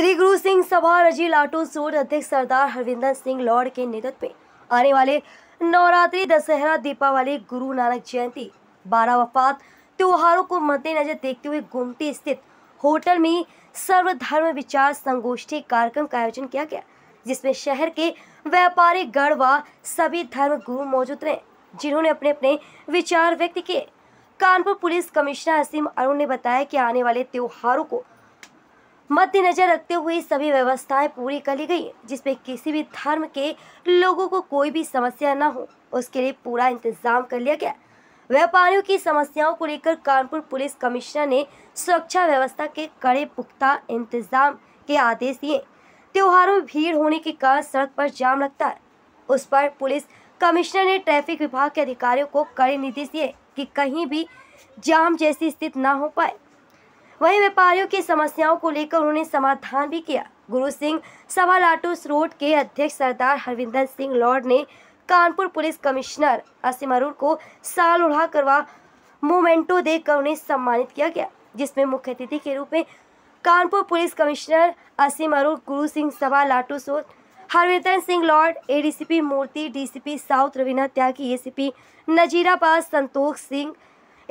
श्री गुरु सिंह सभा रजी लाटू सूद अध्यक्ष सरदार हरविंदर सिंह लॉर्ड के नेतृत्व में आने वाले नवरात्रि दशहरा दीपावली गुरु नानक जयंती बारह वफात त्योहारों को मद्देनजर देखते हुए गोमती स्थित होटल में सर्वधर्म विचार संगोष्ठी कार्यक्रम का आयोजन किया गया जिसमें शहर के व्यापारी गढ़ व सभी धर्म गुरु मौजूद रहे जिन्होंने अपने अपने विचार व्यक्त किए कानपुर पुलिस कमिश्नर असीम अरुण ने बताया कि आने वाले त्योहारों को मद्देनजर रखते हुए सभी व्यवस्थाएं पूरी कर ली गई जिसमें किसी भी धर्म के लोगों को कोई भी समस्या न हो उसके लिए पूरा इंतजाम कर लिया गया व्यापारियों की समस्याओं को लेकर कानपुर पुलिस कमिश्नर ने सुरक्षा व्यवस्था के कड़े पुख्ता इंतजाम के आदेश दिए त्योहारों में भीड़ होने के कारण सड़क पर जाम लगता है उस पर पुलिस कमिश्नर ने ट्रैफिक विभाग के अधिकारियों को कड़े निर्देश दिए कि कहीं भी जाम जैसी स्थिति ना हो पाए वहीं व्यापारियों की समस्याओं को लेकर उन्होंने समाधान भी किया गुरु सिंह सभा लाटूस रोड के अध्यक्ष सरदार हरविंदर सिंह लॉर्ड ने कानपुर पुलिस कमिश्नर असीम अरूर को साल उड़ा करवा मोमेंटो देकर उन्हें सम्मानित किया गया जिसमें मुख्य अतिथि के रूप में कानपुर पुलिस कमिश्नर असीम अरूर गुरु सिंह सभा लाटू सोद Harvinder Singh Lord ADCP Murti DCP south Raveena Tyagi ACP Nazirabad Santosh Singh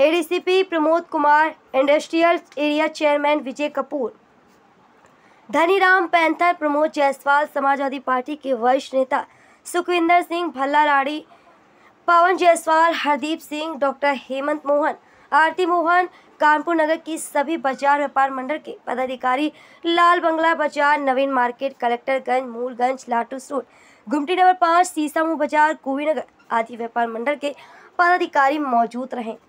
ADCP Pramod Kumar industrial area chairman Vijay Kapoor Dhaniram panther Pramod Jaiswal Samajwadi party के वरिष्ठ नेता सुखविंदर सिंह भल्ला राड़ी पवन जायसवाल हरदीप सिंह डॉक्टर हेमंत मोहन आरती मोहन कानपुर नगर की सभी बाजार व्यापार मंडल के पदाधिकारी लाल बंगला बाजार Naveen market Collectorganj Moolganj Latouche road Gumti number पाँच सीसामू बाजार कोवी नगर आदि व्यापार मंडल के पदाधिकारी मौजूद रहे